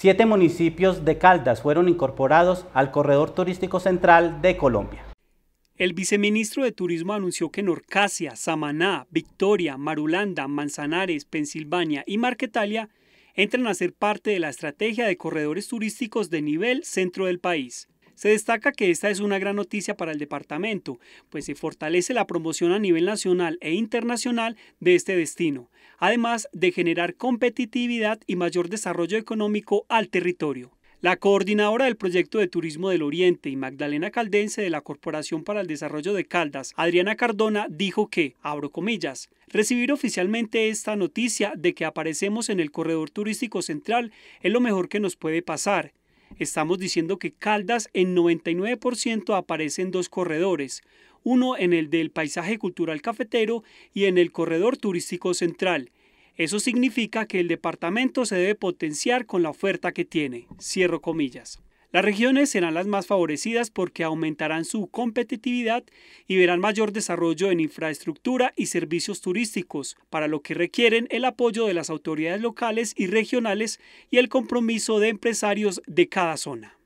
Siete municipios de Caldas fueron incorporados al Corredor Turístico Central de Colombia. El viceministro de Turismo anunció que Norcasia, Samaná, Victoria, Marulanda, Manzanares, Pensilvania y Marquetalia entran a ser parte de la estrategia de corredores turísticos de nivel centro del país. Se destaca que esta es una gran noticia para el departamento, pues se fortalece la promoción a nivel nacional e internacional de este destino, además de generar competitividad y mayor desarrollo económico al territorio. La coordinadora del proyecto de turismo del Oriente y Magdalena Caldense de la Corporación para el Desarrollo de Caldas, Adriana Cardona, dijo que, abro comillas, recibir oficialmente esta noticia de que aparecemos en el corredor turístico central es lo mejor que nos puede pasar Estamos diciendo que Caldas en 99% aparece en dos corredores, uno en el del paisaje cultural cafetero y en el corredor turístico central. Eso significa que el departamento se debe potenciar con la oferta que tiene. Cierro comillas. Las regiones serán las más favorecidas porque aumentarán su competitividad y verán mayor desarrollo en infraestructura y servicios turísticos, para lo que requieren el apoyo de las autoridades locales y regionales y el compromiso de empresarios de cada zona.